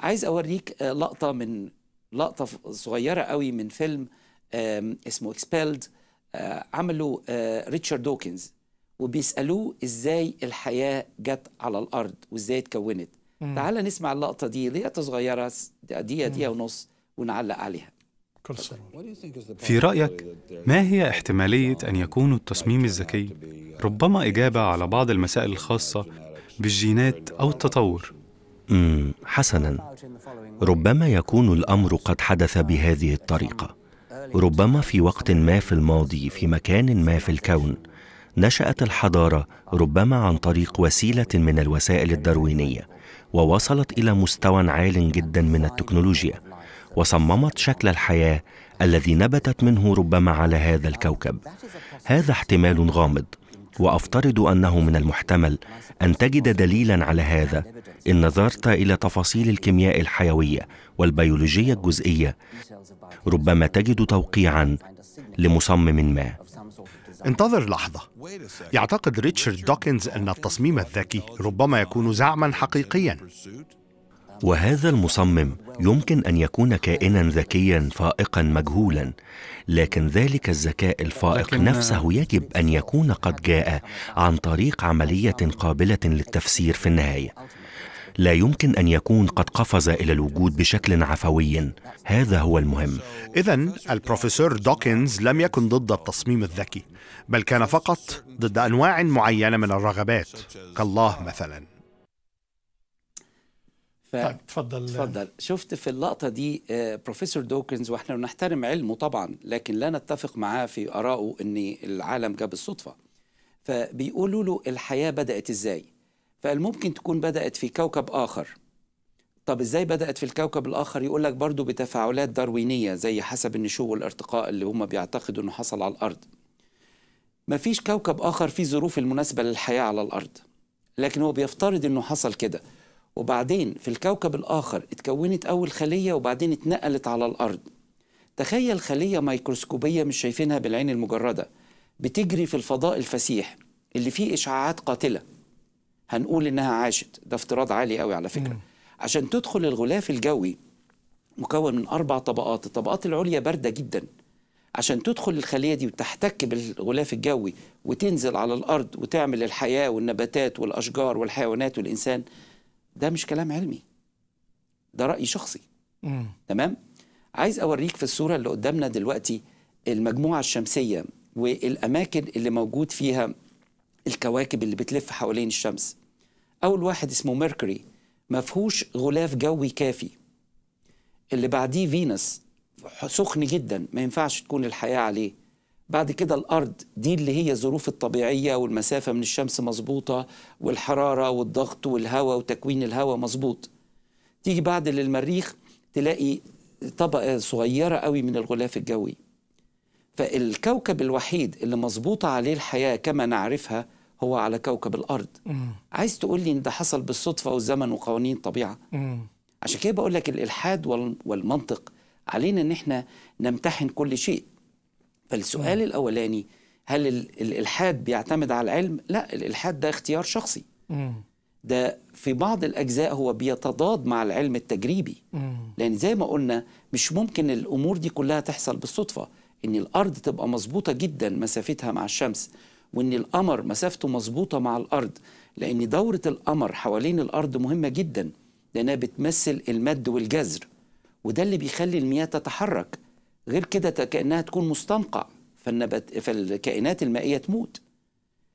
عايز اوريك آه، لقطه من لقطه صغيره قوي من فيلم اسمه اكسبيلد آه، عمله آه، ريتشارد دوكنز وبيسالوه ازاي الحياه جت على الارض وازاي اتكونت تعال نسمع اللقطه دي لقطه صغيره دقيقه دقيقه ونص ونعلق عليها في رايك ما هي احتماليه ان يكون التصميم الذكي uh, ربما اجابه على بعض المسائل الخاصه بالجينات او التطور حسنا ربما يكون الامر قد حدث بهذه الطريقه ربما في وقت ما في الماضي في مكان ما في الكون نشات الحضاره ربما عن طريق وسيله من الوسائل الداروينيه ووصلت الى مستوى عال جدا من التكنولوجيا وصممت شكل الحياه الذي نبتت منه ربما على هذا الكوكب هذا احتمال غامض وافترض انه من المحتمل ان تجد دليلا على هذا ان نظرت الى تفاصيل الكيمياء الحيويه والبيولوجيه الجزئيه ربما تجد توقيعا لمصمم ما انتظر لحظة يعتقد ريتشارد دوكنز أن التصميم الذكي ربما يكون زعما حقيقيا وهذا المصمم يمكن ان يكون كائنا ذكيا فائقا مجهولا لكن ذلك الذكاء الفائق نفسه يجب ان يكون قد جاء عن طريق عمليه قابله للتفسير في النهايه لا يمكن ان يكون قد قفز الى الوجود بشكل عفوي هذا هو المهم اذا البروفيسور دوكنز لم يكن ضد التصميم الذكي بل كان فقط ضد انواع معينه من الرغبات كالله مثلا ف... طيب تفضل تفضل شفت في اللقطة دي بروفيسور آه، دوكنز واحنا نحترم علمه طبعا لكن لا نتفق معاه في آرائه ان العالم جاب الصدفة فبيقولوا له الحياة بدأت ازاي فقال ممكن تكون بدأت في كوكب آخر طب ازاي بدأت في الكوكب الآخر يقول لك برضه بتفاعلات داروينية زي حسب النشو والارتقاء اللي هم بيعتقدوا انه حصل على الأرض مفيش كوكب آخر فيه ظروف المناسبة للحياة على الأرض لكن هو بيفترض انه حصل كده وبعدين في الكوكب الآخر اتكونت أول خلية وبعدين اتنقلت على الأرض تخيل خلية ميكروسكوبية مش شايفينها بالعين المجردة بتجري في الفضاء الفسيح اللي فيه إشعاعات قاتلة هنقول إنها عاشت ده افتراض عالي قوي على فكرة عشان تدخل الغلاف الجوي مكون من أربع طبقات الطبقات العليا باردة جدا عشان تدخل الخلية دي وتحتك بالغلاف الجوي وتنزل على الأرض وتعمل الحياة والنباتات والأشجار والحيوانات والإنسان ده مش كلام علمي ده رأي شخصي مم. تمام عايز أوريك في الصورة اللي قدامنا دلوقتي المجموعة الشمسية والأماكن اللي موجود فيها الكواكب اللي بتلف حوالين الشمس أول واحد اسمه ميركوري ما فيهوش غلاف جوي كافي اللي بعديه فينوس سخن جدا ما ينفعش تكون الحياة عليه بعد كده الأرض دي اللي هي الظروف الطبيعية والمسافة من الشمس مظبوطة والحرارة والضغط والهواء وتكوين الهواء مظبوط تيجي بعد للمريخ تلاقي طبقة صغيرة قوي من الغلاف الجوي فالكوكب الوحيد اللي مظبوطة عليه الحياة كما نعرفها هو على كوكب الأرض عايز تقول لي إن ده حصل بالصدفة والزمن وقوانين الطبيعة عشان كده بقول لك الإلحاد والمنطق علينا إن إحنا نمتحن كل شيء فالسؤال الاولاني هل الالحاد بيعتمد على العلم لا الالحاد ده اختيار شخصي ده في بعض الاجزاء هو بيتضاد مع العلم التجريبي لان زي ما قلنا مش ممكن الامور دي كلها تحصل بالصدفه ان الارض تبقى مظبوطه جدا مسافتها مع الشمس وان القمر مسافته مظبوطه مع الارض لان دوره القمر حوالين الارض مهمه جدا لانها بتمثل المد والجزر وده اللي بيخلي المياه تتحرك غير كده كأنها تكون مستنقع فالنبات فالكائنات المائية تموت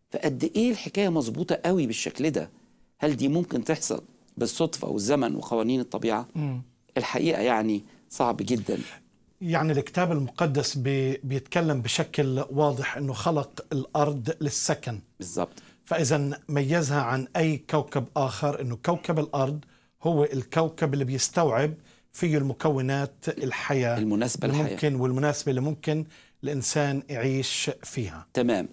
فقد إيه الحكاية مظبوطة قوي بالشكل ده هل دي ممكن تحصل بالصدفة والزمن وقوانين الطبيعة مم. الحقيقة يعني صعب جدا يعني الكتاب المقدس بي بيتكلم بشكل واضح أنه خلق الأرض للسكن بالضبط فإذا ميزها عن أي كوكب آخر أنه كوكب الأرض هو الكوكب اللي بيستوعب فيه المكونات الحياة المناسبة للحياة والمناسبة اللي ممكن الإنسان يعيش فيها تمام